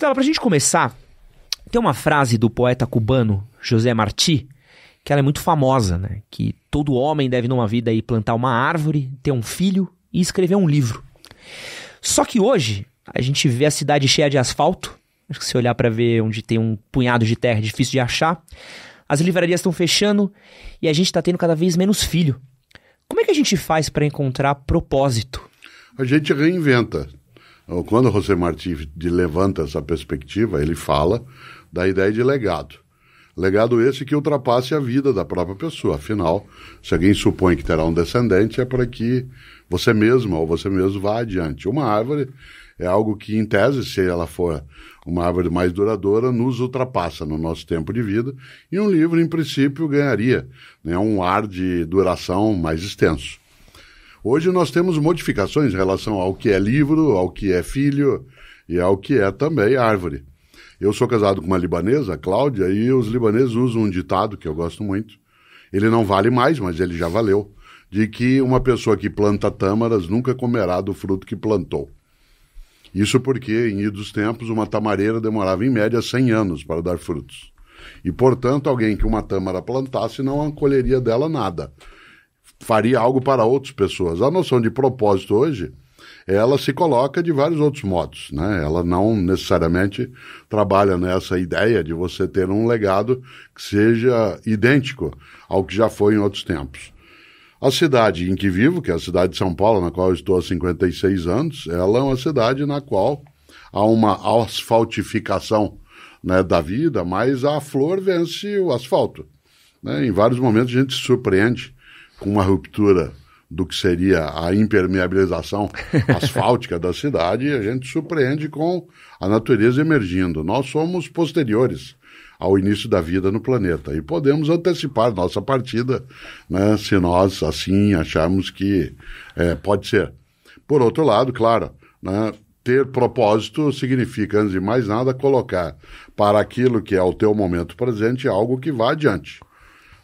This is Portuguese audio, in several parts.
Para pra gente começar, tem uma frase do poeta cubano José Martí, que ela é muito famosa, né? Que todo homem deve numa vida aí plantar uma árvore, ter um filho e escrever um livro. Só que hoje a gente vê a cidade cheia de asfalto. Acho que se olhar para ver onde tem um punhado de terra é difícil de achar. As livrarias estão fechando e a gente está tendo cada vez menos filho. Como é que a gente faz para encontrar propósito? A gente reinventa. Então, quando José Martí levanta essa perspectiva, ele fala da ideia de legado. Legado esse que ultrapasse a vida da própria pessoa. Afinal, se alguém supõe que terá um descendente, é para que você mesma ou você mesmo vá adiante. Uma árvore é algo que, em tese, se ela for uma árvore mais duradoura, nos ultrapassa no nosso tempo de vida. E um livro, em princípio, ganharia né, um ar de duração mais extenso. Hoje nós temos modificações em relação ao que é livro, ao que é filho e ao que é também árvore. Eu sou casado com uma libanesa, Cláudia, e os libaneses usam um ditado que eu gosto muito. Ele não vale mais, mas ele já valeu, de que uma pessoa que planta tâmaras nunca comerá do fruto que plantou. Isso porque, em idos tempos, uma tamareira demorava em média 100 anos para dar frutos. E, portanto, alguém que uma tâmara plantasse não colheria dela nada faria algo para outras pessoas. A noção de propósito hoje, ela se coloca de vários outros modos, né? Ela não necessariamente trabalha nessa ideia de você ter um legado que seja idêntico ao que já foi em outros tempos. A cidade em que vivo, que é a cidade de São Paulo, na qual eu estou há 56 anos, ela é uma cidade na qual há uma asfaltificação né, da vida, mas a flor vence o asfalto. Né? Em vários momentos a gente se surpreende com uma ruptura do que seria a impermeabilização asfáltica da cidade, a gente surpreende com a natureza emergindo. Nós somos posteriores ao início da vida no planeta e podemos antecipar nossa partida, né, se nós assim acharmos que é, pode ser. Por outro lado, claro, né, ter propósito significa, antes de mais nada, colocar para aquilo que é o teu momento presente algo que vá adiante.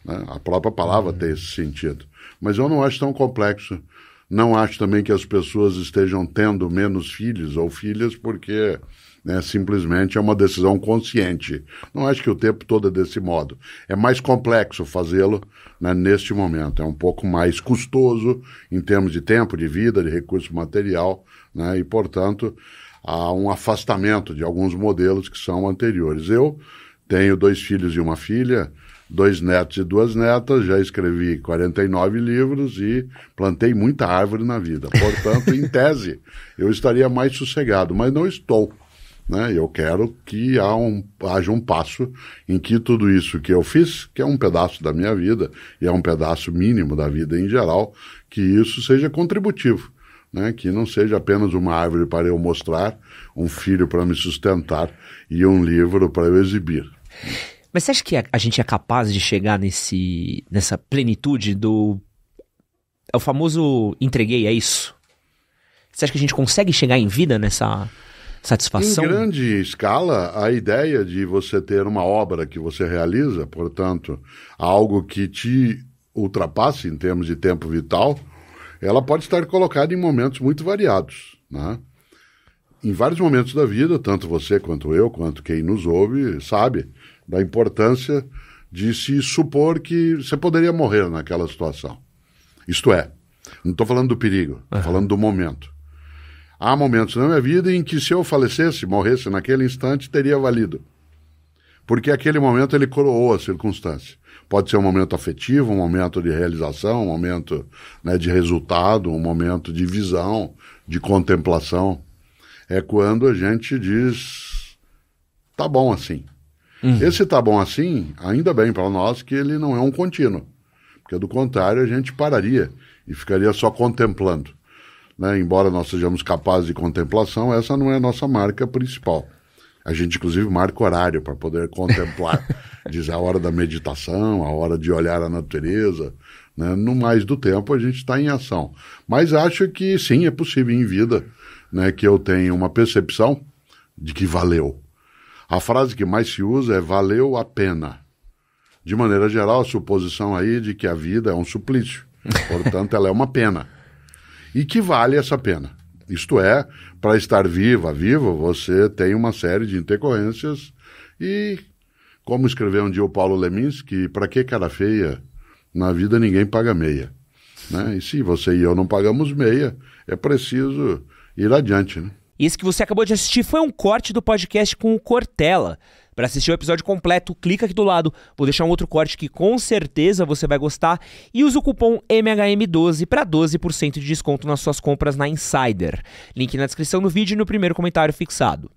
Né? A própria palavra uhum. tem esse sentido. Mas eu não acho tão complexo. Não acho também que as pessoas estejam tendo menos filhos ou filhas porque né, simplesmente é uma decisão consciente. Não acho que o tempo todo é desse modo. É mais complexo fazê-lo né, neste momento. É um pouco mais custoso em termos de tempo, de vida, de recurso material, né, e, portanto, há um afastamento de alguns modelos que são anteriores. Eu tenho dois filhos e uma filha dois netos e duas netas, já escrevi 49 livros e plantei muita árvore na vida. Portanto, em tese, eu estaria mais sossegado, mas não estou. Né? Eu quero que um, haja um passo em que tudo isso que eu fiz, que é um pedaço da minha vida, e é um pedaço mínimo da vida em geral, que isso seja contributivo. Né? que não seja apenas uma árvore para eu mostrar, um filho para me sustentar e um livro para eu exibir. Mas você acha que a, gente é capaz de chegar nesse, nessa plenitude do. É o famoso entreguei, é isso? Você acha que a gente consegue chegar em vida nessa satisfação? Em grande escala, a ideia de você ter uma obra que você realiza, portanto, algo que te ultrapasse em termos de tempo vital, ela pode estar colocada em momentos muito variados, né? Em vários momentos da vida, tanto você quanto eu, quanto quem nos ouve, sabe, da importância de se supor que você poderia morrer naquela situação. Isto é, não estou falando do perigo, uhum. falando do momento. Há momentos na minha vida em que se eu falecesse, morresse naquele instante, teria valido. Porque aquele momento ele coroou a circunstância. Pode ser um momento afetivo, um momento de realização, um momento né, de resultado, um momento de visão, de contemplação. É quando a gente diz, tá bom assim. Uhum. Esse tá bom assim, ainda bem para nós que ele não é um contínuo. Porque do contrário, a gente pararia e ficaria só contemplando. Né? Embora nós sejamos capazes de contemplação, essa não é a nossa marca principal. A gente, inclusive, marca horário para poder contemplar. Diz a hora da meditação, a hora de olhar a natureza. Né? No mais do tempo, a gente está em ação. Mas acho que sim, é possível em vida né, que eu tenha uma percepção de que valeu. A frase que mais se usa é valeu a pena. De maneira geral, a suposição aí de que a vida é um suplício, portanto, ela é uma pena. E que vale essa pena? Isto é, para estar viva, vivo, você tem uma série de intercorrências e, como escreveu um dia o Paulo Leminski, para que cara feia? Na vida ninguém paga meia. Né? E se você e eu não pagamos meia, é preciso ir adiante, né? Esse que você acabou de assistir foi um corte do podcast com o Cortella. Para assistir o episódio completo, clica aqui do lado. Vou deixar um outro corte que com certeza você vai gostar e usa o cupom MHM12 para 12% de desconto nas suas compras na Insider. Link na descrição do vídeo e no primeiro comentário fixado.